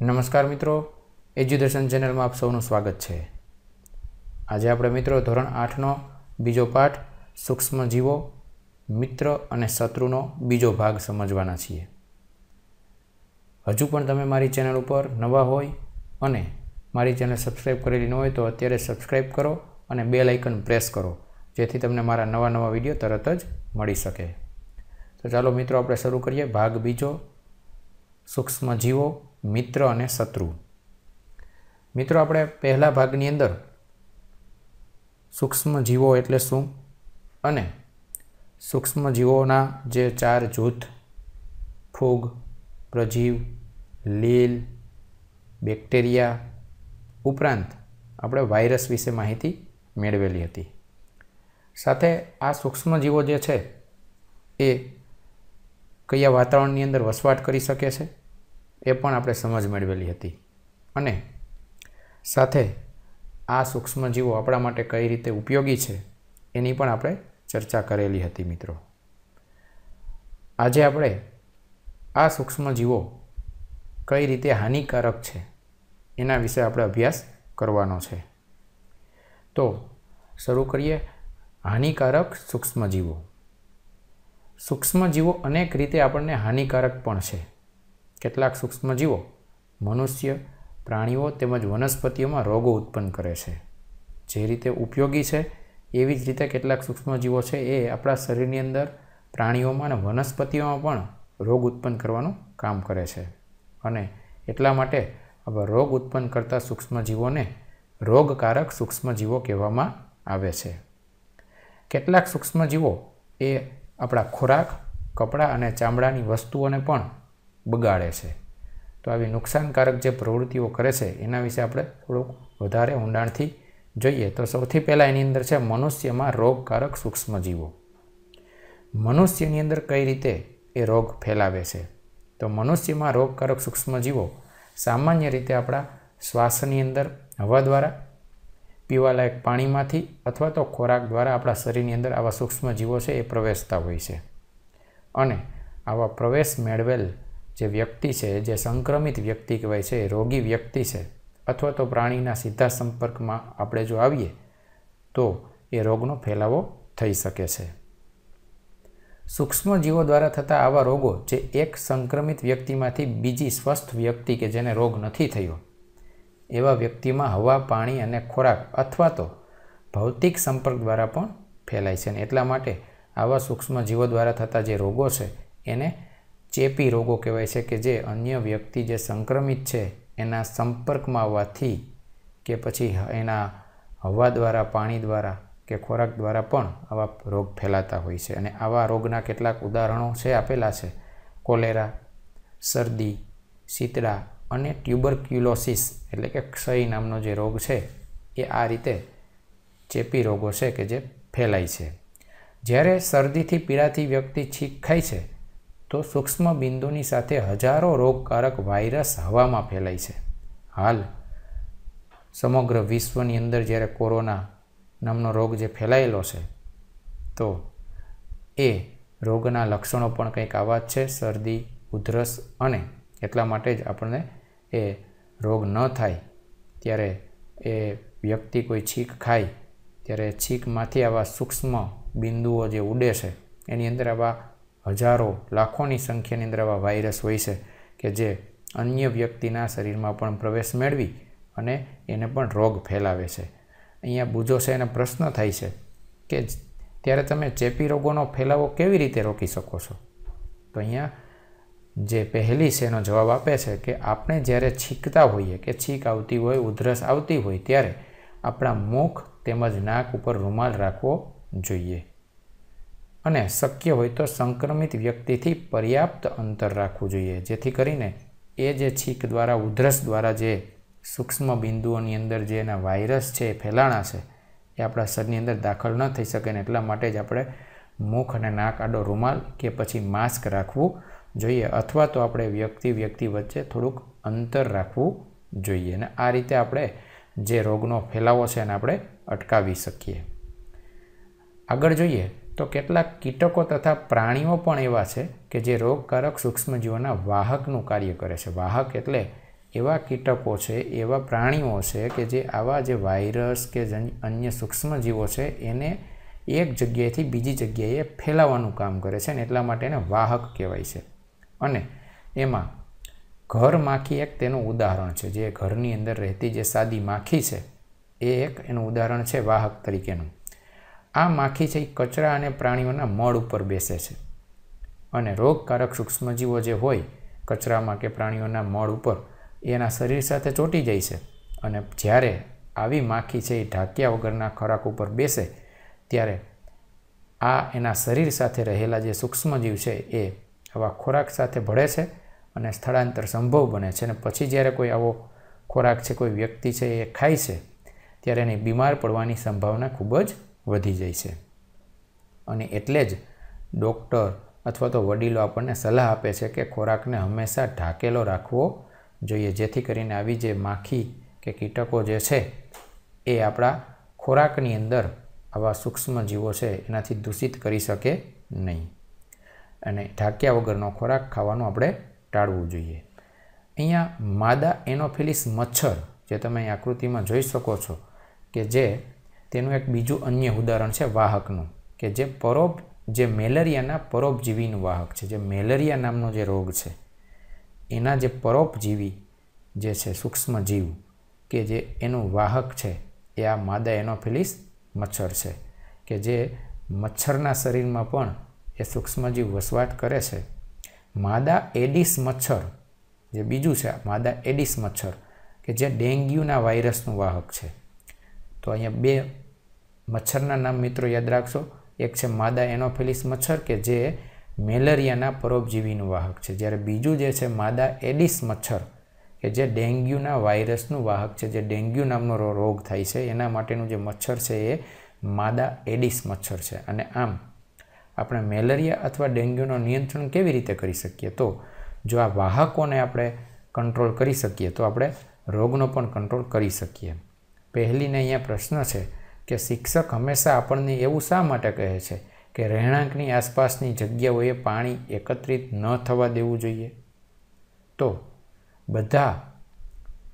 નમસ્કાર મિત્રો એજ્યુકેશન ચેનલમાં આપ સૌનું સ્વાગત છે આજે આપણે મિત્રો ધોરણ આઠનો બીજો પાઠ સૂક્ષ્મ જીવો મિત્ર અને શત્રુનો બીજો ભાગ સમજવાના છીએ હજુ પણ તમે મારી ચેનલ ઉપર નવા હોય અને મારી ચેનલ સબસ્ક્રાઈબ કરેલી ન હોય તો અત્યારે સબસ્ક્રાઈબ કરો અને બે લાઇકન પ્રેસ કરો જેથી તમને મારા નવા નવા વિડીયો તરત જ મળી શકે તો ચાલો મિત્રો આપણે શરૂ કરીએ ભાગ બીજો સૂક્ષ્મ જીવો મિત્ર અને શત્રુ મિત્રો આપણે પહેલા ભાગની અંદર સૂક્ષ્મ જીવો એટલે શું અને સૂક્ષ્મ જીવોના જે ચાર જૂથ ફૂગ પ્રજીવ લીલ બેક્ટેરિયા ઉપરાંત આપણે વાયરસ વિશે માહિતી મેળવેલી હતી સાથે આ સૂક્ષ્મજીવો જે છે એ કયા વાતાવરણની અંદર વસવાટ કરી શકે છે એ પણ આપણે સમજ મેળવેલી હતી અને સાથે આ સૂક્ષ્મજીવો આપણા માટે કઈ રીતે ઉપયોગી છે એની પણ આપણે ચર્ચા કરેલી હતી મિત્રો આજે આપણે આ સૂક્ષ્મજીવો કઈ રીતે હાનિકારક છે એના વિશે આપણે અભ્યાસ કરવાનો છે તો શરૂ કરીએ હાનિકારક સૂક્ષ્મજીવો સૂક્ષ્મજીવો અનેક રીતે આપણને હાનિકારક પણ છે કેટલાક સૂક્ષ્મજીવો મનુષ્ય પ્રાણીઓ તેમજ વનસ્પતિઓમાં રોગો ઉત્પન્ન કરે છે જે રીતે ઉપયોગી છે એવી જ રીતે કેટલાક સૂક્ષ્મજીવો છે એ આપણા શરીરની અંદર પ્રાણીઓમાં અને વનસ્પતિઓમાં પણ રોગ ઉત્પન્ન કરવાનું કામ કરે છે અને એટલા માટે રોગ ઉત્પન્ન કરતા સૂક્ષ્મજીવોને રોગકારક સૂક્ષ્મજીવો કહેવામાં આવે છે કેટલાક સૂક્ષ્મજીવો એ આપણા ખોરાક કપડાં અને ચામડાની વસ્તુઓને પણ બગાડે છે તો આવી નુકસાનકારક જે પ્રવૃત્તિઓ કરે છે એના વિશે આપણે થોડુંક વધારે ઊંડાણથી જોઈએ તો સૌથી પહેલાં એની અંદર છે મનુષ્યમાં રોગકારક સૂક્ષ્મજીવો મનુષ્યની અંદર કઈ રીતે એ રોગ ફેલાવે છે તો મનુષ્યમાં રોગકારક સૂક્ષ્મજીવો સામાન્ય રીતે આપણા શ્વાસની અંદર હવા દ્વારા પીવાલાયક પાણીમાંથી અથવા તો ખોરાક દ્વારા આપણા શરીરની અંદર આવા સૂક્ષ્મજીવો છે એ પ્રવેશતા હોય છે અને આવા પ્રવેશ મેળવેલ જે વ્યક્તિ છે જે સંક્રમિત વ્યક્તિ કહેવાય છે રોગી વ્યક્તિ છે અથવા તો પ્રાણીના સીધા સંપર્કમાં આપણે જો આવીએ તો એ રોગનો ફેલાવો થઈ શકે છે સૂક્ષ્મજીવો દ્વારા થતા આવા રોગો જે એક સંક્રમિત વ્યક્તિમાંથી બીજી સ્વસ્થ વ્યક્તિ કે જેને રોગ નથી થયો એવા વ્યક્તિમાં હવા પાણી અને ખોરાક અથવા તો ભૌતિક સંપર્ક દ્વારા પણ ફેલાય છે અને એટલા માટે આવા સૂક્ષ્મ જીવો દ્વારા થતા જે રોગો છે એને ચેપી રોગો કહેવાય છે કે જે અન્ય વ્યક્તિ જે સંક્રમિત છે એના સંપર્કમાં આવવાથી કે પછી એના હવા દ્વારા પાણી દ્વારા કે ખોરાક દ્વારા પણ આવા રોગ ફેલાતા હોય છે અને આવા રોગના કેટલાક ઉદાહરણો છે આપેલા છે કોલેરા શરદી શીતળા અને ટ્યુબરક્યુલોસિસ એટલે કે ક્ષય નામનો જે રોગ છે એ આ રીતે ચેપી રોગો છે કે જે ફેલાય છે જ્યારે શરદીથી પીડાતી વ્યક્તિ છીંક ખાય છે તો સૂક્ષ્મ બિંદુની સાથે હજારો રોગકારક વાયરસ હવામાં ફેલાય છે હાલ સમગ્ર વિશ્વની અંદર જ્યારે કોરોના નામનો રોગ જે ફેલાયેલો છે તો એ રોગના લક્ષણો પણ કંઈક આવા જ છે શરદી ઉધરસ અને એટલા માટે જ આપણને એ રોગ ન થાય ત્યારે એ વ્યક્તિ કોઈ છીક ખાય ત્યારે છીંકમાંથી આવા સૂક્ષ્મ બિંદુઓ જે ઉડે છે એની અંદર આવા હજારો લાખોની સંખ્યાની અંદર આવા વાયરસ હોય છે કે જે અન્ય વ્યક્તિના શરીરમાં પણ પ્રવેશ મેળવી અને એને પણ રોગ ફેલાવે છે અહીંયા બુજો છે એને પ્રશ્ન થાય છે કે ત્યારે તમે ચેપી રોગોનો ફેલાવો કેવી રીતે રોકી શકો છો તો અહીંયા જે પહેલી છે એનો જવાબ આપે છે કે આપણે જ્યારે છીંકતા હોઈએ કે છીંક આવતી હોય ઉધરસ આવતી હોય ત્યારે આપણા મુખ તેમજ નાક ઉપર રૂમાલ રાખવો જોઈએ અને શક્ય હોય તો સંક્રમિત વ્યક્તિથી પર્યાપ્ત અંતર રાખવું જોઈએ જેથી કરીને એ જે છીંક દ્વારા ઉધરસ દ્વારા જે સૂક્ષ્મ બિંદુઓની અંદર જે એના વાયરસ છે એ ફેલાણા છે એ આપણા શરીરની અંદર દાખલ ન થઈ શકે ને એટલા માટે જ આપણે મુખ અને નાક આડો રૂમાલ કે પછી માસ્ક રાખવું જોઈએ અથવા તો આપણે વ્યક્તિ વ્યક્તિ વચ્ચે થોડુંક અંતર રાખવું જોઈએ અને આ રીતે આપણે જે રોગનો ફેલાવો છે એને આપણે અટકાવી શકીએ આગળ જોઈએ તો કેટલાક કીટકો તથા પ્રાણીઓ પણ એવા છે કે જે રોગકારક સૂક્ષ્મજીવોના વાહકનું કાર્ય કરે છે વાહક એટલે એવા કીટકો છે એવા પ્રાણીઓ છે કે જે આવા જે વાયરસ કે અન્ય સૂક્ષ્મજીવો છે એને એક જગ્યાએથી બીજી જગ્યાએ ફેલાવાનું કામ કરે છે અને એટલા માટે એને વાહક કહેવાય છે અને એમાં ઘર માખી એક તેનું ઉદાહરણ છે જે ઘરની અંદર રહેતી જે સાદી માખી છે એ એક એનું ઉદાહરણ છે વાહક તરીકેનું આ માખી છે એ કચરા અને પ્રાણીઓના મળ ઉપર બેસે છે અને રોગકારક સૂક્ષ્મજીવો જે હોય કચરામાં કે પ્રાણીઓના મળ ઉપર એના શરીર સાથે ચોંટી જાય છે અને જ્યારે આવી માખી છે એ ઢાંક્યા વગરના ખોરાક ઉપર બેસે ત્યારે આ એના શરીર સાથે રહેલા જે સૂક્ષ્મજીવ છે એ આવા ખોરાક સાથે ભળે છે અને સ્થળાંતર સંભવ બને છે અને પછી જ્યારે કોઈ આવો ખોરાક છે કોઈ વ્યક્તિ છે એ ખાય છે ત્યારે એની બીમાર પડવાની સંભાવના ખૂબ જ વધી જાય છે અને એટલે જ ડૉક્ટર અથવા તો વડીલો આપણને સલાહ આપે છે કે ખોરાકને હંમેશા ઢાંકેલો રાખવો જોઈએ જેથી કરીને આવી જે માખી કે કીટકો જે છે એ આપણા ખોરાકની અંદર આવા સૂક્ષ્મ જીવો છે એનાથી દૂષિત કરી શકે નહીં અને ઢાંક્યા વગરનો ખોરાક ખાવાનું આપણે ટાળવું જોઈએ અહીંયા માદા એનોફિલિસ મચ્છર જે તમે આકૃતિમાં જોઈ શકો છો કે જે તેનું એક બીજું અન્ય ઉદાહરણ છે વાહકનું કે જે પરોપ જે મેલેરિયાના પરોપજીવીનું વાહક છે જે મેલેરિયા નામનો જે રોગ છે એના જે પરોપજીવી જે છે સૂક્ષ્મજીવ કે જે એનું વાહક છે એ આ માદા એનોફિલિસ મચ્છર છે કે જે મચ્છરના શરીરમાં પણ એ સૂક્ષ્મજીવ વસવાટ કરે છે માદા એડિસ મચ્છર જે બીજું છે માદા એડિસ મચ્છર કે જે ડેન્ગ્યુના વાયરસનું વાહક છે તો અહીંયા બે મચ્છરના નામ મિત્રો યાદ રાખશો એક છે માદા એનોફિલિસ મચ્છર કે જે મેલેરિયાના પરોપજીવીનું વાહક છે જ્યારે બીજું જે છે માદા એડિસ મચ્છર કે જે ડેન્ગ્યુના વાયરસનું વાહક છે જે ડેન્ગ્યુ નામનો રોગ થાય છે એના માટેનું જે મચ્છર છે એ માદા એડિસ મચ્છર છે અને આમ આપણે મેલેરિયા અથવા ડેન્ગ્યુનો નિયંત્રણ કેવી રીતે કરી શકીએ તો જો આ વાહકોને આપણે કંટ્રોલ કરી શકીએ તો આપણે રોગનો પણ કંટ્રોલ કરી શકીએ પહેલીને અહીંયા પ્રશ્ન છે કે શિક્ષક હંમેશા આપણને એવું શા માટે કહે છે કે રહેણાંકની આસપાસની જગ્યાઓએ પાણી એકત્રિત ન થવા દેવું જોઈએ તો બધા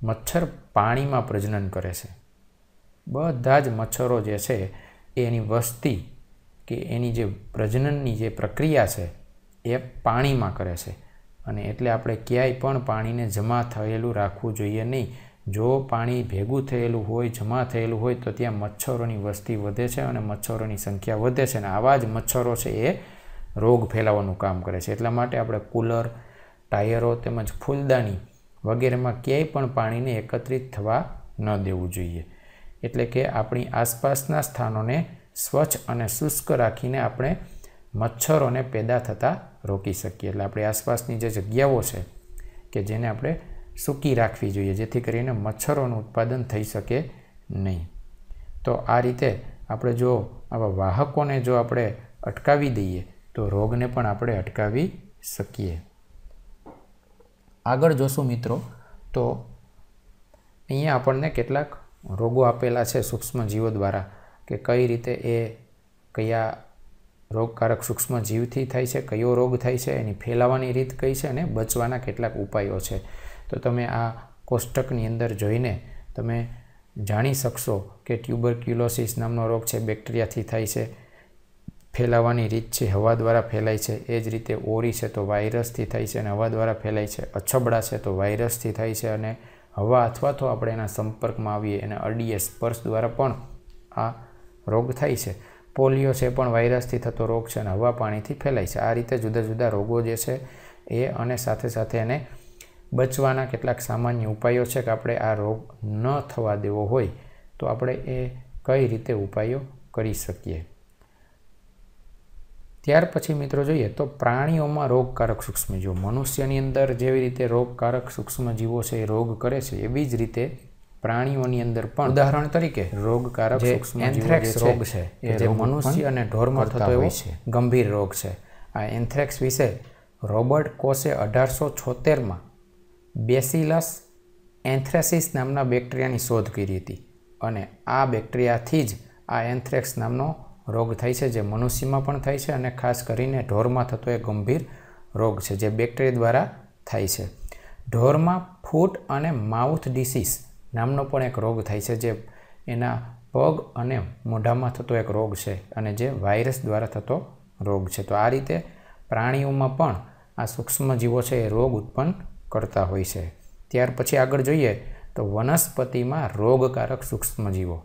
મચ્છર પાણીમાં પ્રજનન કરે છે બધા જ મચ્છરો જે છે એની વસ્તી કે એની જે પ્રજનનની જે પ્રક્રિયા છે એ પાણીમાં કરે છે અને એટલે આપણે ક્યાંય પણ પાણીને જમા થયેલું રાખવું જોઈએ નહીં જો પાણી ભેગું થયેલું હોય જમા થયેલું હોય તો ત્યાં મચ્છરોની વસ્તી વધે છે અને મચ્છરોની સંખ્યા વધે છે અને આવા જ મચ્છરો છે એ રોગ ફેલાવવાનું કામ કરે છે એટલા માટે આપણે કૂલર ટાયરો તેમજ ફૂલદાની વગેરેમાં ક્યાંય પણ પાણીને એકત્રિત થવા ન દેવું જોઈએ એટલે કે આપણી આસપાસના સ્થાનોને સ્વચ્છ અને શુષ્ક રાખીને આપણે મચ્છરોને પેદા થતાં રોકી શકીએ એટલે આપણી આસપાસની જે જગ્યાઓ છે કે જેને આપણે સૂકી રાખવી જોઈએ જેથી કરીને મચ્છરોનું ઉત્પાદન થઈ શકે નહીં તો આ રીતે આપણે જો આવા વાહકોને જો આપણે અટકાવી દઈએ તો રોગને પણ આપણે અટકાવી શકીએ આગળ જોશું મિત્રો તો અહીંયા આપણને કેટલાક રોગો આપેલા છે સૂક્ષ્મજીવો દ્વારા કે કઈ રીતે એ કયા રોગકારક સૂક્ષ્મજીવથી થાય છે કયો રોગ થાય છે એની ફેલાવાની રીત કઈ છે અને બચવાના કેટલાક ઉપાયો છે તો તમે આ કોષ્ટકની અંદર જોઈને તમે જાણી શકશો કે ટ્યુબરક્યુલોસિસ નામનો રોગ છે બેક્ટેરિયાથી થાય છે ફેલાવાની રીત છે હવા દ્વારા ફેલાય છે એ જ રીતે ઓરી છે તો વાયરસથી થાય છે અને હવા દ્વારા ફેલાય છે અછબડા છે તો વાયરસથી થાય છે અને હવા અથવા તો આપણે એના સંપર્કમાં આવીએ અને અડીએ સ્પર્શ દ્વારા પણ આ રોગ થાય છે પોલિયો છે પણ વાયરસથી થતો રોગ છે અને હવા પાણીથી ફેલાય છે આ રીતે જુદા જુદા રોગો જે છે એ અને સાથે સાથે એને બચવાના કેટલાક સામાન્ય ઉપાયો છે કે આપણે આ રોગ ન થવા દેવો હોય તો આપણે એ કઈ રીતે ઉપાયો કરી શકીએ ત્યાર પછી મિત્રો જોઈએ તો પ્રાણીઓમાં રોગકારક સૂક્ષ્મજીવો મનુષ્યની અંદર જેવી રીતે રોગકારક સૂક્ષ્મજીવો છે એ રોગ કરે છે એવી જ રીતે પ્રાણીઓની અંદર પણ ઉદાહરણ તરીકે રોગકારક એન્થ્રેક્સ રોગ છે જે મનુષ્ય અને ઢોરમાં થતો એવો ગંભીર રોગ છે આ એન્થ્રેક્સ વિશે રોબર્ટ કોસે અઢારસો છોતેરમાં બેસિલસ એન્થ્રેસિસ નામના બેક્ટેરિયાની શોધ કરી હતી અને આ બેક્ટેરિયાથી જ આ એન્થ્રેક્સ નામનો રોગ થાય છે જે મનુષ્યમાં પણ થાય છે અને ખાસ કરીને ઢોરમાં થતો એ ગંભીર રોગ છે જે બેક્ટેરિયા દ્વારા થાય છે ઢોરમાં ફૂટ અને માઉથ ડિસીસ નામનો પણ એક રોગ થાય છે જે એના પગ અને મોઢામાં થતો એક રોગ છે અને જે વાયરસ દ્વારા થતો રોગ છે તો આ રીતે પ્રાણીઓમાં પણ આ સૂક્ષ્મજીવો છે એ રોગ ઉત્પન્ન કરતા હોય છે ત્યાર પછી આગળ જોઈએ તો વનસ્પતિમાં રોગકારક સૂક્ષ્મજીવો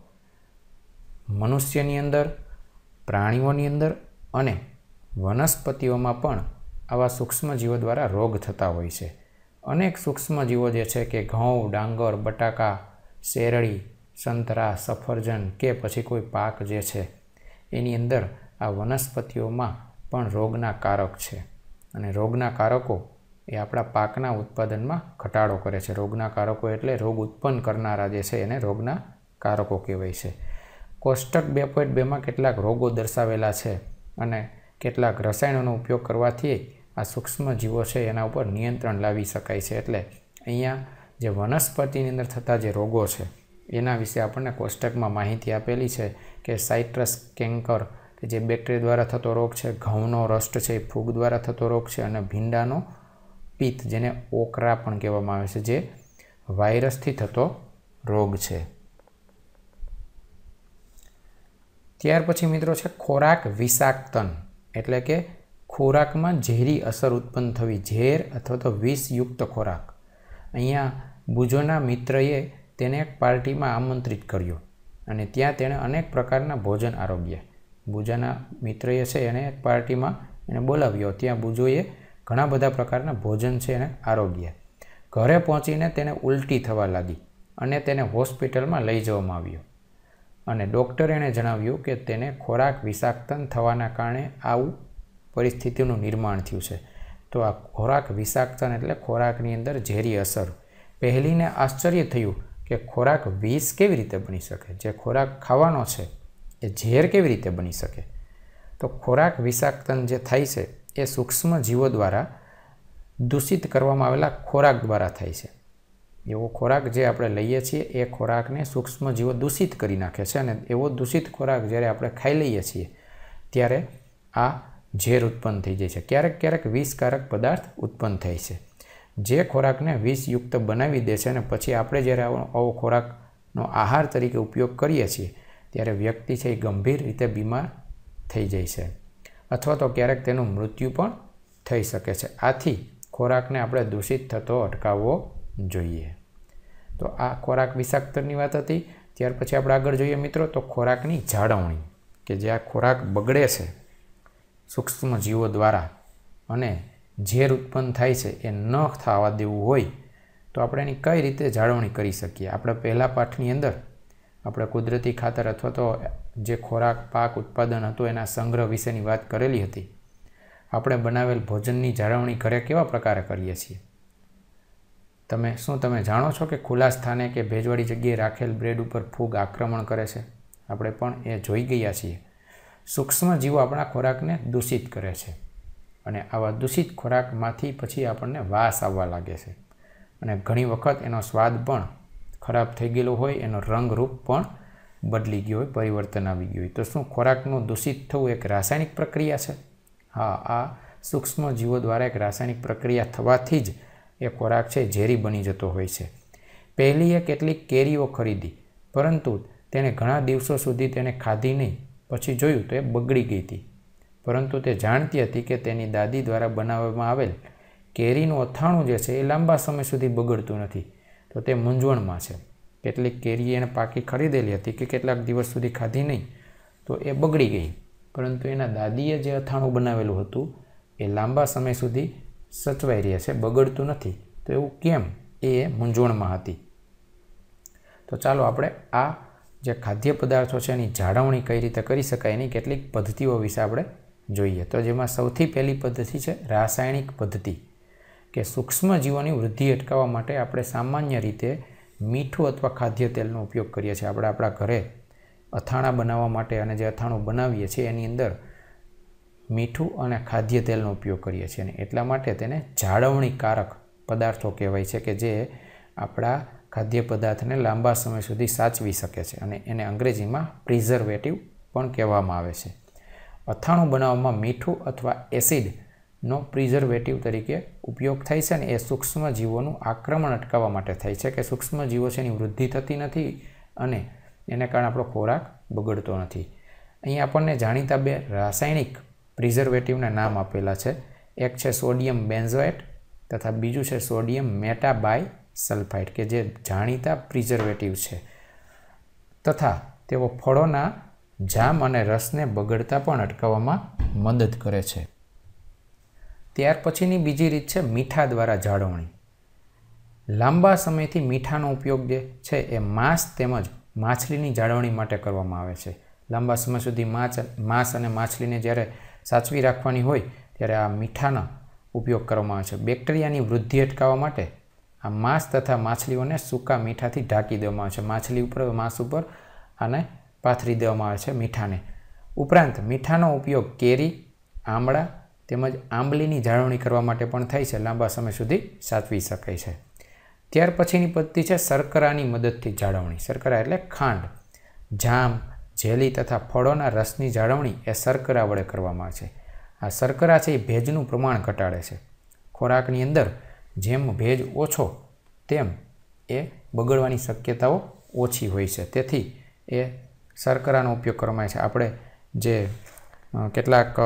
મનુષ્યની અંદર પ્રાણીઓની અંદર અને વનસ્પતિઓમાં પણ આવા સૂક્ષ્મજીવો દ્વારા રોગ થતા હોય છે અનેક સૂક્ષ્મજીવો જે છે કે ઘઉં ડાંગર બટાકા શેરડી સંતરા સફરજન કે પછી કોઈ પાક જે છે એની અંદર આ વનસ્પતિઓમાં પણ રોગના કારક છે અને રોગના કારકો એ આપણા પાકના ઉત્પાદનમાં ઘટાડો કરે છે રોગના કારકો એટલે રોગ ઉત્પન્ન કરનારા જે છે એને રોગના કારકો કહેવાય છે કોષ્ટક બે પોઈન્ટ બેમાં કેટલાક રોગો દર્શાવેલા છે અને કેટલાક રસાયણોનો ઉપયોગ કરવાથી આ સૂક્ષ્મ જીવો છે એના ઉપર નિયંત્રણ લાવી શકાય છે એટલે અહીંયા જે વનસ્પતિની અંદર થતા જે રોગો છે એના વિશે આપણને કોષ્ટકમાં માહિતી આપેલી છે કે સાઇટ્રસ કેન્કર કે જે બેક્ટેરિયા દ્વારા થતો રોગ છે ઘઉંનો રસ્ટ છે એ ફૂગ દ્વારા થતો રોગ છે અને ભીંડાનો પિત્ત જેને ઓકરા પણ કહેવામાં આવે છે જે વાયરસથી થતો રોગ છે ત્યાર પછી મિત્રો છે ખોરાક વિષાક્તન એટલે કે ખોરાકમાં ઝેરી અસર ઉત્પન્ન થવી ઝેર અથવા તો વિષયુક્ત ખોરાક અહીંયા બુજોના મિત્રએ તેને એક પાર્ટીમાં આમંત્રિત કર્યો અને ત્યાં તેણે અનેક પ્રકારના ભોજન આરોગ્યા બુજાના મિત્રએ છે એને એક પાર્ટીમાં એને બોલાવ્યો ત્યાં બુજોએ ઘણા બધા પ્રકારના ભોજન છે એને આરોગ્ય ઘરે પહોંચીને તેને ઉલટી થવા લાગી અને તેને હોસ્પિટલમાં લઈ જવામાં આવ્યો અને ડૉક્ટરે એણે જણાવ્યું કે તેને ખોરાક વિષાક્તન થવાના કારણે આવું પરિસ્થિતિનું નિર્માણ થયું છે તો આ ખોરાક વિષાક્તન એટલે ખોરાકની અંદર ઝેરી અસર પહેલીને આશ્ચર્ય થયું કે ખોરાક વિષ કેવી રીતે બની શકે જે ખોરાક ખાવાનો છે એ ઝેર કેવી રીતે બની શકે તો ખોરાક વિષાક્તન જે થાય છે એ સૂક્ષ્મ જીવો દ્વારા દૂષિત કરવામાં આવેલા ખોરાક દ્વારા થાય છે એવો ખોરાક જે આપણે લઈએ છીએ એ ખોરાકને સૂક્ષ્મ જીવો દૂષિત કરી નાખે છે અને એવો દૂષિત ખોરાક જ્યારે આપણે ખાઈ લઈએ છીએ ત્યારે આ ઝેર ઉત્પન્ન થઈ જાય છે ક્યારેક ક્યારેક વિષકારક પદાર્થ ઉત્પન્ન થાય છે જે ખોરાકને વિષયુક્ત બનાવી દે છે અને પછી આપણે જ્યારે આવો ખોરાકનો આહાર તરીકે ઉપયોગ કરીએ છીએ ત્યારે વ્યક્તિ છે એ ગંભીર રીતે બીમાર થઈ જાય છે અથવા તો ક્યારેક તેનું મૃત્યુ પણ થઈ શકે છે આથી ખોરાકને આપણે દૂષિત થતો અટકાવવો જોઈએ તો આ ખોરાક વિષાક્તરની વાત હતી ત્યાર પછી આપણે આગળ જોઈએ મિત્રો તો ખોરાકની જાળવણી કે જે આ ખોરાક બગડે છે સૂક્ષ્મ જીવો દ્વારા અને ઝેર ઉત્પન્ન થાય છે એ ન થવા દેવું હોય તો આપણે એની કઈ રીતે જાળવણી કરી શકીએ આપણે પહેલા પાઠની અંદર આપણે કુદરતી ખાતર અથવા તો જે ખોરાક પાક ઉત્પાદન હતું એના સંગ્રહ વિશેની વાત કરેલી હતી આપણે બનાવેલ ભોજનની જાળવણી ઘરે કેવા પ્રકારે કરીએ છીએ તમે શું તમે જાણો છો કે ખુલ્લા સ્થાને કે ભેજવાળી જગ્યાએ રાખેલ બ્રેડ ઉપર ફૂગ આક્રમણ કરે છે આપણે પણ એ જોઈ ગયા છીએ સૂક્ષ્મ જીવો આપણા ખોરાકને દૂષિત કરે છે અને આવા દૂષિત ખોરાકમાંથી પછી આપણને વાસ આવવા લાગે છે અને ઘણી વખત એનો સ્વાદ પણ ખરાબ થઈ ગયેલો હોય એનો રંગરૂપ પણ બદલી ગયો હોય પરિવર્તન આવી ગયું હોય તો શું ખોરાકનું દૂષિત થવું એક રાસાયણિક પ્રક્રિયા છે હા આ સૂક્ષ્મ જીવો દ્વારા એક રાસાયણિક પ્રક્રિયા થવાથી જ એ ખોરાક છે ઝેરી બની જતો હોય છે પહેલી પહેલીએ કેટલીક કેરીઓ ખરીદી પરંતુ તેણે ઘણા દિવસો સુધી તેને ખાધી નહીં પછી જોયું તો એ બગડી ગઈ હતી પરંતુ તે જાણતી હતી કે તેની દાદી દ્વારા બનાવવામાં આવેલ કેરીનું અથાણું જે છે એ લાંબા સમય સુધી બગડતું નથી તો તે મૂંઝવણમાં છે કેટલીક કેરી એણે પાકી ખરીદેલી હતી કે કેટલાક દિવસ સુધી ખાધી નહીં તો એ બગડી ગઈ પરંતુ એના દાદીએ જે અથાણું બનાવેલું હતું એ લાંબા સમય સુધી સચવાઈ રહ્યા છે બગડતું નથી તો એવું કેમ એ મૂંઝવણમાં હતી તો ચાલો આપણે આ જે ખાદ્ય પદાર્થો છે એની જાળવણી કઈ રીતે કરી શકાય એની કેટલીક પદ્ધતિઓ વિશે આપણે જોઈએ તો જેમાં સૌથી પહેલી પદ્ધતિ છે રાસાયણિક પદ્ધતિ કે સૂક્ષ્મ જીવોની વૃદ્ધિ અટકાવવા માટે આપણે સામાન્ય રીતે મીઠું અથવા ખાદ્ય તેલનો ઉપયોગ કરીએ છીએ આપણે આપણા ઘરે અથાણાં બનાવવા માટે અને જે અથાણું બનાવીએ છીએ એની અંદર મીઠું અને ખાદ્ય તેલનો ઉપયોગ કરીએ છીએ અને એટલા માટે તેને જાળવણીકારક પદાર્થો કહેવાય છે કે જે આપણા ખાદ્ય પદાર્થને લાંબા સમય સુધી સાચવી શકે છે અને એને અંગ્રેજીમાં પ્રિઝર્વેટિવ પણ કહેવામાં આવે છે અથાણું બનાવવામાં મીઠું અથવા એસિડ નો પ્રિઝર્વેટિવ તરીકે ઉપયોગ થાય છે અને એ સૂક્ષ્મ જીવોનું આક્રમણ અટકાવવા માટે થાય છે કે સૂક્ષ્મ જીવો છે એની વૃદ્ધિ થતી નથી અને એને કારણે આપણો ખોરાક બગડતો નથી અહીં આપણને જાણીતા બે રાસાયણિક પ્રિઝર્વેટિવને નામ આપેલા છે એક છે સોડિયમ બેન્ઝોએટ તથા બીજું છે સોડિયમ મેટાબાય સલ્ફાઇડ કે જે જાણીતા પ્રિઝર્વેટિવ છે તથા તેઓ ફળોના જામ અને રસને બગડતા પણ અટકાવવામાં મદદ કરે છે ત્યાર પછીની બીજી રીત છે મીઠા દ્વારા જાળવણી લાંબા સમયથી મીઠાનો ઉપયોગ જે છે એ માંસ તેમજ માછલીની જાળવણી માટે કરવામાં આવે છે લાંબા સમય સુધી માછ માંસ અને માછલીને જ્યારે સાચવી રાખવાની હોય ત્યારે આ મીઠાનો ઉપયોગ કરવામાં આવે છે બેક્ટેરિયાની વૃદ્ધિ અટકાવવા માટે આ માંસ તથા માછલીઓને સૂકા મીઠાથી ઢાંકી દેવામાં આવે છે માછલી ઉપર માંસ ઉપર આને પાથરી દેવામાં આવે છે મીઠાને ઉપરાંત મીઠાનો ઉપયોગ કેરી આમળા તેમજ આંબલીની જાળવણી કરવા માટે પણ થાય છે લાંબા સમય સુધી સાચવી શકાય છે ત્યાર પછીની પદ્ધતિ છે શર્કરાની મદદથી જાળવણી શર્કરા એટલે ખાંડ જામ જેલી તથા ફળોના રસની જાળવણી એ શર્કરા વડે કરવામાં આવે છે આ શર્કરા છે એ ભેજનું પ્રમાણ ઘટાડે છે ખોરાકની અંદર જેમ ભેજ ઓછો તેમ એ બગડવાની શક્યતાઓ ઓછી હોય છે તેથી એ શર્કરાનો ઉપયોગ કરવામાં આવે છે આપણે જે કેટલાક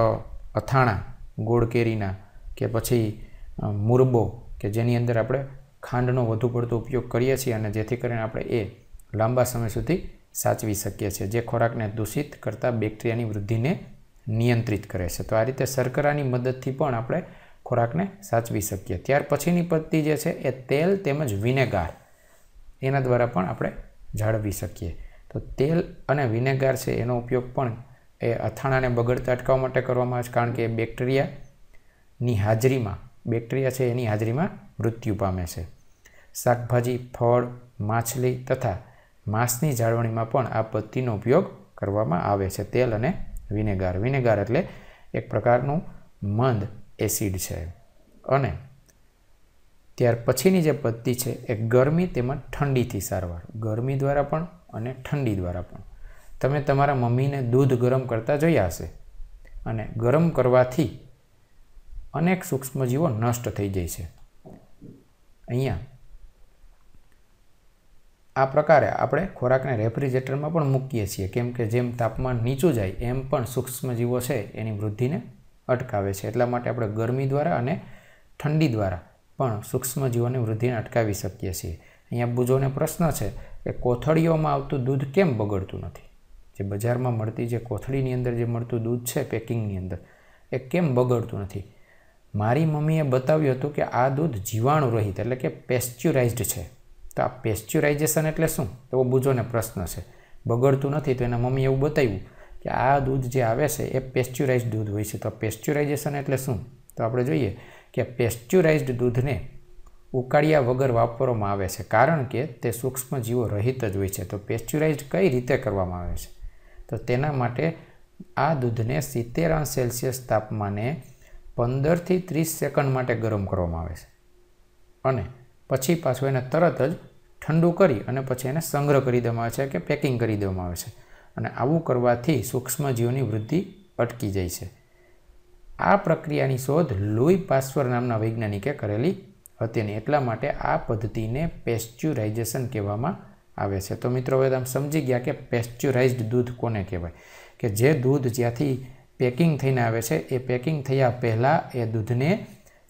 અથાણા ગોળ કેરીના કે પછી મુરબો કે જેની અંદર આપણે ખાંડનો વધુ પડતો ઉપયોગ કરીએ છીએ અને જેથી કરીને આપણે એ લાંબા સમય સુધી સાચવી શકીએ છીએ જે ખોરાકને દૂષિત કરતાં બેક્ટેરિયાની વૃદ્ધિને નિયંત્રિત કરે છે તો આ રીતે શર્કરાની મદદથી પણ આપણે ખોરાકને સાચવી શકીએ ત્યાર પછીની પત્તી જે છે એ તેલ તેમજ વિનેગાર એના દ્વારા પણ આપણે જાળવી શકીએ તો તેલ અને વિનેગાર છે એનો ઉપયોગ પણ એ અથાણાને બગડતા અટકાવવા માટે કરવામાં આવે છે કારણ કે બેક્ટેરિયાની હાજરીમાં બેક્ટેરિયા છે એની હાજરીમાં મૃત્યુ પામે છે શાકભાજી ફળ માછલી તથા માંસની જાળવણીમાં પણ આ પત્તીનો ઉપયોગ કરવામાં આવે છે તેલ અને વિનેગાર વિનેગાર એટલે એક પ્રકારનું મંદ એસિડ છે અને ત્યાર પછીની જે પત્તી છે એ ગરમી તેમજ ઠંડીથી સારવાર ગરમી દ્વારા પણ અને ઠંડી દ્વારા પણ તમે તમારા મમ્મીને દૂધ ગરમ કરતા જોયા હશે અને ગરમ કરવાથી અનેક સૂક્ષ્મજીવો નષ્ટ થઈ જાય છે અહીંયા આ પ્રકારે આપણે ખોરાકને રેફ્રિજરેટરમાં પણ મૂકીએ છીએ કેમ કે જેમ તાપમાન નીચું જાય એમ પણ સૂક્ષ્મજીવો છે એની વૃદ્ધિને અટકાવે છે એટલા માટે આપણે ગરમી દ્વારા અને ઠંડી દ્વારા પણ સૂક્ષ્મજીવોની વૃદ્ધિને અટકાવી શકીએ છીએ અહીંયા બુજોને પ્રશ્ન છે કે કોથળીઓમાં આવતું દૂધ કેમ બગડતું નથી જે બજારમાં મળતી જે કોથળીની અંદર જે મળતું દૂધ છે પેકિંગની અંદર એ કેમ બગડતું નથી મારી મમ્મીએ બતાવ્યું હતું કે આ દૂધ જીવાણુ રહિત એટલે કે પેસ્ચ્યુરાઇઝડ છે તો આ પેસ્ચ્યુરાઇઝેશન એટલે શું એવો બુજોને પ્રશ્ન છે બગડતું નથી તો એના મમ્મીએ એવું બતાવ્યું કે આ દૂધ જે આવે છે એ પેસ્ચ્યુરાઇઝ દૂધ હોય છે તો પેસ્ચ્યુરાઇઝેશન એટલે શું તો આપણે જોઈએ કે પેસ્ચ્યુરાઇઝડ દૂધને ઉકાળ્યા વગર વાપરવામાં આવે છે કારણ કે તે સૂક્ષ્મજીવો રહિત જ હોય છે તો પેસ્ચ્યુરાઇઝ કઈ રીતે કરવામાં આવે છે તો તેના માટે આ દૂધને સિત્તેર અંશ સેલ્સિયસ તાપમાને પંદરથી ત્રીસ સેકન્ડ માટે ગરમ કરવામાં આવે છે અને પછી પાછું એને તરત જ ઠંડુ કરી અને પછી એને સંગ્રહ કરી દેવામાં આવે છે કે પેકિંગ કરી દેવામાં આવે છે અને આવું કરવાથી સૂક્ષ્મજીવોની વૃદ્ધિ અટકી જાય છે આ પ્રક્રિયાની શોધ લુઈ પાસ્વર નામના વૈજ્ઞાનિકે કરેલી હતી અને એટલા માટે આ પદ્ધતિને પેસ્ચ્યુરાઇઝેશન કહેવામાં આવે છે તો મિત્રો હવે તમે સમજી ગયા કે પેસ્ચ્યુરાઇઝ્ડ દૂધ કોને કહેવાય કે જે દૂધ જ્યાંથી પેકિંગ થઈને આવે છે એ પેકિંગ થયા પહેલાં એ દૂધને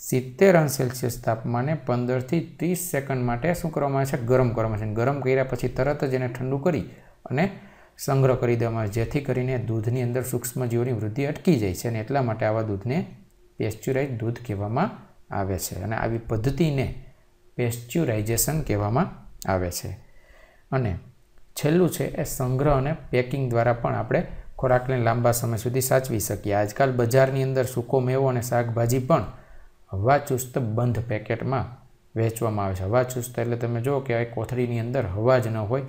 સિત્તેર અંશ સેલ્સિયસ તાપમાને પંદરથી ત્રીસ સેકન્ડ માટે શું કરવામાં આવે છે ગરમ કરવામાં આવે છે ગરમ કર્યા પછી તરત જ એને ઠંડુ કરી અને સંગ્રહ કરી દેવામાં આવે જેથી કરીને દૂધની અંદર સૂક્ષ્મજીવોની વૃદ્ધિ અટકી જાય છે અને એટલા માટે આવા દૂધને પેસ્ચ્યુરાઇઝ દૂધ કહેવામાં આવે છે અને આવી પદ્ધતિને પેસ્ચ્યુરાઇઝેશન કહેવામાં આવે છે અને છેલ્લું છે એ સંગ્રહ અને પેકિંગ દ્વારા પણ આપણે ખોરાકને લાંબા સમય સુધી સાચવી શકીએ આજકાલ બજારની અંદર સૂકો મેવો અને શાકભાજી પણ હવાચુસ્ત બંધ પેકેટમાં વેચવામાં આવે છે હવાચુસ્ત એટલે તમે જુઓ કે આ કોથળીની અંદર હવા જ ન હોય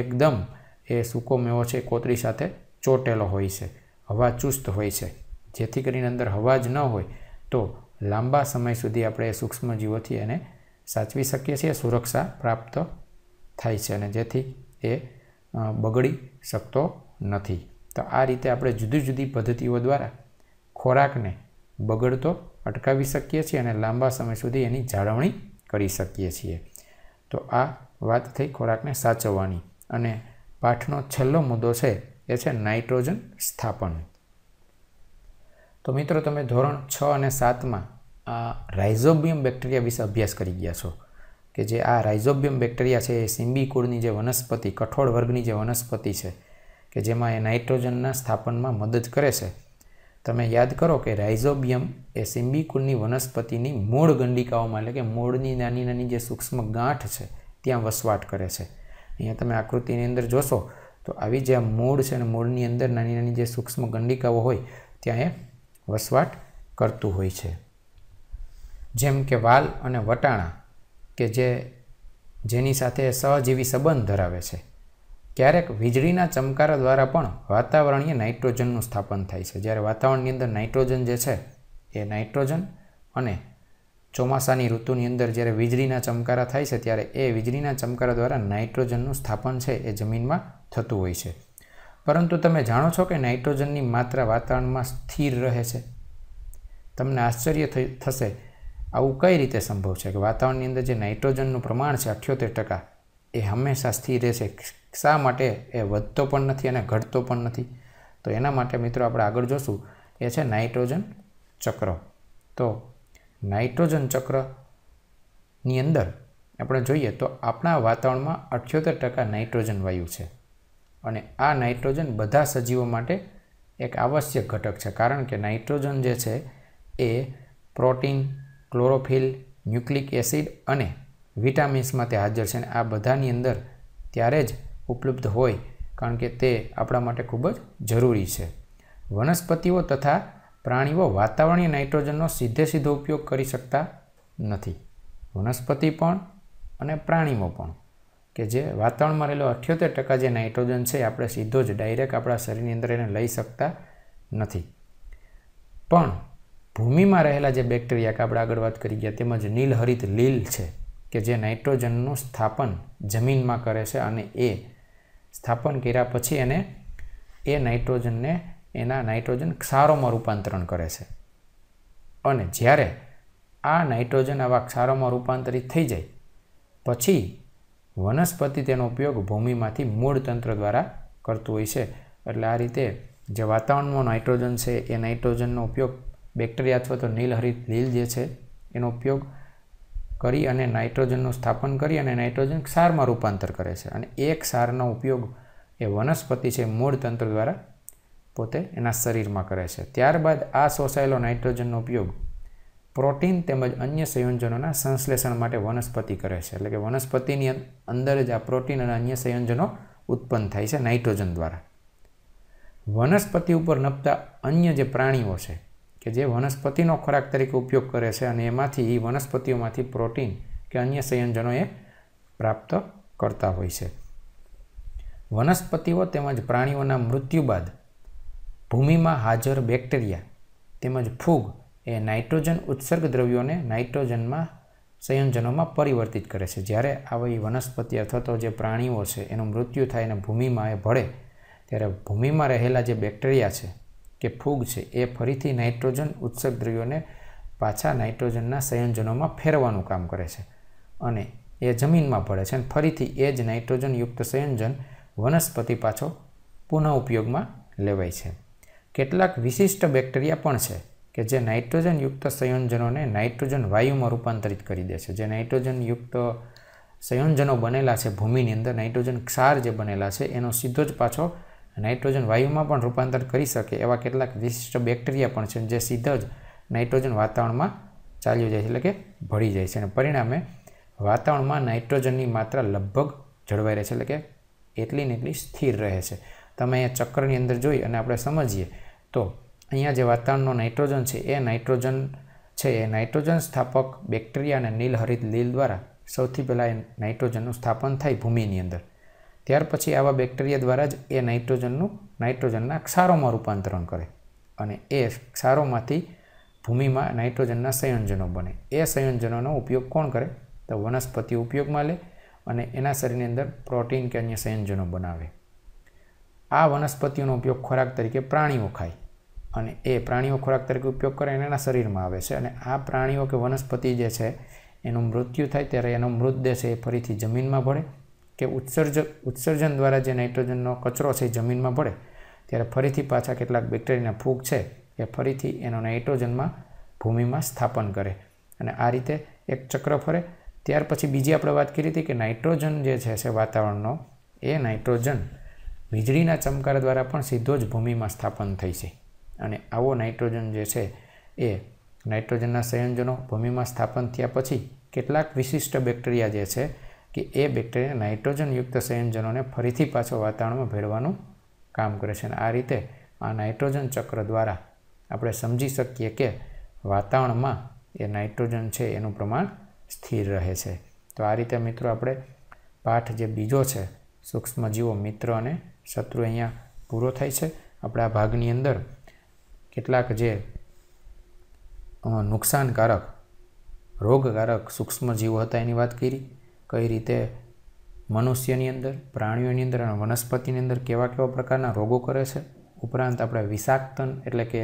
એકદમ એ સૂકો મેવો છે કોથળી સાથે ચોટેલો હોય છે હવા ચુસ્ત હોય છે જેથી કરીને અંદર હવા જ ન હોય તો લાંબા સમય સુધી આપણે સૂક્ષ્મજીવોથી એને સાચવી શકીએ છીએ સુરક્ષા પ્રાપ્ત થાય છે અને જેથી એ બગડી શકતો નથી તો આ રીતે આપણે જુદી જુદી પદ્ધતિઓ દ્વારા ખોરાકને બગડતો અટકાવી શકીએ છીએ અને લાંબા સમય સુધી એની જાળવણી કરી શકીએ છીએ તો આ વાત થઈ ખોરાકને સાચવવાની અને પાઠનો છેલ્લો મુદ્દો છે એ છે નાઇટ્રોજન સ્થાપન તો મિત્રો તમે ધોરણ છ અને સાતમાં આ રાઇઝોબિયમ બેક્ટેરિયા વિશે અભ્યાસ કરી ગયા છો કે જે આ રાઇઝોબિયમ બેક્ટેરિયા છે એ સિંબી કુળની જે વનસ્પતિ કઠોળ વર્ગની જે વનસ્પતિ છે કે જેમાં એ નાઇટ્રોજનના સ્થાપનમાં મદદ કરે છે તમે યાદ કરો કે રાઇઝોબિયમ એ કુળની વનસ્પતિની મૂળ ગંડિકાઓમાં એટલે કે મૂળની નાની નાની જે સૂક્ષ્મ ગાંઠ છે ત્યાં વસવાટ કરે છે અહીંયા તમે આકૃતિની અંદર જોશો તો આવી જે મૂળ છે અને મૂળની અંદર નાની નાની જે સૂક્ષ્મ ગંડિકાઓ હોય ત્યાં એ વસવાટ કરતું હોય છે જેમ કે વાલ અને વટાણા કે જે જેની સાથે સહજીવી સંબંધ ધરાવે છે ક્યારેક વીજળીના ચમકારા દ્વારા પણ વાતાવરણીય નાઇટ્રોજનનું સ્થાપન થાય છે જ્યારે વાતાવરણની અંદર નાઇટ્રોજન જે છે એ નાઇટ્રોજન અને ચોમાસાની ઋતુની અંદર જ્યારે વીજળીના ચમકારા થાય છે ત્યારે એ વીજળીના ચમકારા દ્વારા નાઇટ્રોજનનું સ્થાપન છે એ જમીનમાં થતું હોય છે પરંતુ તમે જાણો છો કે નાઇટ્રોજનની માત્રા વાતાવરણમાં સ્થિર રહે છે તમને આશ્ચર્ય થશે આવું કઈ રીતે સંભવ છે કે વાતાવરણની અંદર જે નાઇટ્રોજનનું પ્રમાણ છે અઠ્યોતેર ટકા એ હંમેશા સ્થિર રહેશે શા માટે એ વધતો પણ નથી અને ઘટતો પણ નથી તો એના માટે મિત્રો આપણે આગળ જોશું એ છે નાઇટ્રોજન ચક્ર તો નાઇટ્રોજન ચક્રની અંદર આપણે જોઈએ તો આપણા વાતાવરણમાં અઠ્યોતેર ટકા નાઇટ્રોજન વાયુ છે અને આ નાઇટ્રોજન બધા સજીવો માટે એક આવશ્યક ઘટક છે કારણ કે નાઇટ્રોજન જે છે એ પ્રોટીન ક્લોરોફિલ ન્યુક્લિક એસિડ અને વિટામિન્સમાં તે હાજર છે અને આ બધાની અંદર ત્યારે જ ઉપલબ્ધ હોય કારણ કે તે આપણા માટે ખૂબ જ જરૂરી છે વનસ્પતિઓ તથા પ્રાણીઓ વાતાવરણીય નાઇટ્રોજનનો સીધે સીધો ઉપયોગ કરી શકતા નથી વનસ્પતિ પણ અને પ્રાણીઓ પણ કે જે વાતાવરણમાં રહેલો અઠ્યોતેર ટકા જે નાઇટ્રોજન છે આપણે સીધો જ ડાયરેક્ટ આપણા શરીરની અંદર એને લઈ શકતા નથી પણ ભૂમિમાં રહેલા જે બેક્ટેરિયા કે આપણે આગળ વાત કરી ગયા તેમજ નીલહરિત લીલ છે કે જે નાઇટ્રોજનનું સ્થાપન જમીનમાં કરે છે અને એ સ્થાપન કર્યા પછી એને એ નાઇટ્રોજનને એના નાઇટ્રોજન ક્ષારોમાં રૂપાંતરણ કરે છે અને જ્યારે આ નાઇટ્રોજન આવા ક્ષારોમાં રૂપાંતરિત થઈ જાય પછી વનસ્પતિ તેનો ઉપયોગ ભૂમિમાંથી મૂળ તંત્ર દ્વારા કરતું હોય છે એટલે આ રીતે જે વાતાવરણમાં નાઇટ્રોજન છે એ નાઇટ્રોજનનો ઉપયોગ બેક્ટેરિયા અથવા તો નીલહરિત લીલ જે છે એનો ઉપયોગ કરી અને નાઇટ્રોજનનું સ્થાપન કરી અને નાઇટ્રોજન ક્ષારમાં રૂપાંતર કરે છે અને એ ક્ષારનો ઉપયોગ એ વનસ્પતિ છે મૂળ તંત્ર દ્વારા પોતે એના શરીરમાં કરે છે ત્યારબાદ આ શોષાયેલો નાઇટ્રોજનનો ઉપયોગ પ્રોટીન તેમજ અન્ય સંયોજનોના સંશ્લેષણ માટે વનસ્પતિ કરે છે એટલે કે વનસ્પતિની અંદર જ આ પ્રોટીન અને અન્ય સંયોજનો ઉત્પન્ન થાય છે નાઇટ્રોજન દ્વારા વનસ્પતિ ઉપર નપતા અન્ય જે પ્રાણીઓ છે કે જે વનસ્પતિનો ખોરાક તરીકે ઉપયોગ કરે છે અને એમાંથી એ વનસ્પતિઓમાંથી પ્રોટીન કે અન્ય સંયોજનો એ પ્રાપ્ત કરતા હોય છે વનસ્પતિઓ તેમજ પ્રાણીઓના મૃત્યુ બાદ ભૂમિમાં હાજર બેક્ટેરિયા તેમજ ફૂગ એ નાઇટ્રોજન ઉત્સર્ગ દ્રવ્યોને નાઇટ્રોજનમાં સંયોજનોમાં પરિવર્તિત કરે છે જ્યારે આવી વનસ્પતિ અથવા તો જે પ્રાણીઓ છે એનું મૃત્યુ થાય અને ભૂમિમાં એ ભળે ત્યારે ભૂમિમાં રહેલા જે બેક્ટેરિયા છે કે ફૂગ છે એ ફરીથી નાઇટ્રોજન ઉત્સર્ગ દ્રવ્યોને પાછા નાઇટ્રોજનના સંયોજનોમાં ફેરવાનું કામ કરે છે અને એ જમીનમાં પડે છે અને ફરીથી એ જ નાઇટ્રોજનયુક્ત સંયોજન વનસ્પતિ પાછો પુનઃ ઉપયોગમાં લેવાય છે કેટલાક વિશિષ્ટ બેક્ટેરિયા પણ છે કે જે નાઇટ્રોજનયુક્ત સંયોજનોને નાઇટ્રોજન વાયુમાં રૂપાંતરિત કરી દે છે જે નાઇટ્રોજનયુક્ત સંયોજનો બનેલા છે ભૂમિની અંદર નાઇટ્રોજન ક્ષાર જે બનેલા છે એનો સીધો જ પાછો નાઇટ્રોજન વાયુમાં પણ રૂપાંતર કરી શકે એવા કેટલાક વિશિષ્ટ બેક્ટેરિયા પણ છે જે સીધા જ નાઇટ્રોજન વાતાવરણમાં ચાલ્યું જાય છે એટલે કે ભળી જાય છે અને પરિણામે વાતાવરણમાં નાઇટ્રોજનની માત્રા લગભગ જળવાઈ રહે છે એટલે કે એટલી ને એટલી સ્થિર રહે છે તમે અહીંયા ચક્રની અંદર જોઈ અને આપણે સમજીએ તો અહીંયા જે વાતાવરણનો નાઇટ્રોજન છે એ નાઇટ્રોજન છે એ નાઇટ્રોજન સ્થાપક બેક્ટેરિયા અને નીલહરિત લીલ દ્વારા સૌથી પહેલાં એ નાઇટ્રોજનનું સ્થાપન થાય ભૂમિની અંદર ત્યાર પછી આવા બેક્ટેરિયા દ્વારા જ એ નાઇટ્રોજનનું નાઇટ્રોજનના ક્ષારોમાં રૂપાંતરણ કરે અને એ ક્ષારોમાંથી ભૂમિમાં નાઇટ્રોજનના સંયોજનો બને એ સંયોજનોનો ઉપયોગ કોણ કરે તો વનસ્પતિ ઉપયોગમાં લે અને એના શરીરની અંદર પ્રોટીન કે અન્ય સંયોજનો બનાવે આ વનસ્પતિઓનો ઉપયોગ ખોરાક તરીકે પ્રાણીઓ ખાય અને એ પ્રાણીઓ ખોરાક તરીકે ઉપયોગ કરે અને એના શરીરમાં આવે છે અને આ પ્રાણીઓ કે વનસ્પતિ જે છે એનું મૃત્યુ થાય ત્યારે એનો મૃતદેહ છે એ ફરીથી જમીનમાં ભળે કે ઉત્સર્જ ઉત્સર્જન દ્વારા જે નાઇટ્રોજનનો કચરો છે જમીનમાં પડે ત્યારે ફરીથી પાછા કેટલાક બેક્ટેરિયાના ફૂગ છે એ ફરીથી એનો નાઇટ્રોજનમાં ભૂમિમાં સ્થાપન કરે અને આ રીતે એક ચક્ર ફરે ત્યાર પછી બીજી આપણે વાત કરી હતી કે નાઇટ્રોજન જે છે છે વાતાવરણનો એ નાઇટ્રોજન વીજળીના ચમકાર દ્વારા પણ સીધો જ ભૂમિમાં સ્થાપન થઈ છે અને આવો નાઇટ્રોજન જે છે એ નાઇટ્રોજનના સંયોજનો ભૂમિમાં સ્થાપન થયા પછી કેટલાક વિશિષ્ટ બેક્ટેરિયા જે છે કે એ બેક્ટેરિયા નાઇટ્રોજનયુક્ત સંયોજનોને ફરીથી પાછો વાતાવરણમાં ભેળવાનું કામ કરે છે અને આ રીતે આ નાઇટ્રોજન ચક્ર દ્વારા આપણે સમજી શકીએ કે વાતાવરણમાં એ નાઇટ્રોજન છે એનું પ્રમાણ સ્થિર રહે છે તો આ રીતે મિત્રો આપણે પાઠ જે બીજો છે સૂક્ષ્મજીવો મિત્ર અને શત્રુ અહીંયા પૂરો થાય છે આપણે આ ભાગની અંદર કેટલાક જે નુકસાનકારક રોગકારક સૂક્ષ્મજીવો હતા એની વાત કરી કઈ રીતે મનુષ્યની અંદર પ્રાણીઓની અંદર અને વનસ્પતિની અંદર કેવા કેવા પ્રકારના રોગો કરે છે ઉપરાંત આપણે વિષાક્તન એટલે કે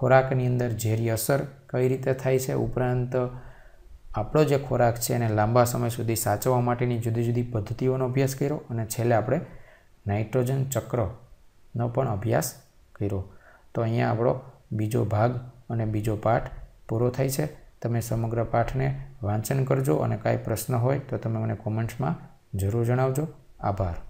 ખોરાકની અંદર ઝેરી અસર કઈ રીતે થાય છે ઉપરાંત આપણો જે ખોરાક છે એને લાંબા સમય સુધી સાચવવા માટેની જુદી જુદી પદ્ધતિઓનો અભ્યાસ કર્યો અને છેલ્લે આપણે નાઇટ્રોજન ચક્રનો પણ અભ્યાસ કર્યો તો અહીંયા આપણો બીજો ભાગ અને બીજો પાઠ પૂરો થાય છે તમે સમગ્ર પાઠને વાંચન કરજો અને કાંઈ પ્રશ્ન હોય તો તમે મને કોમેન્ટ્સમાં જરૂર જણાવજો આભાર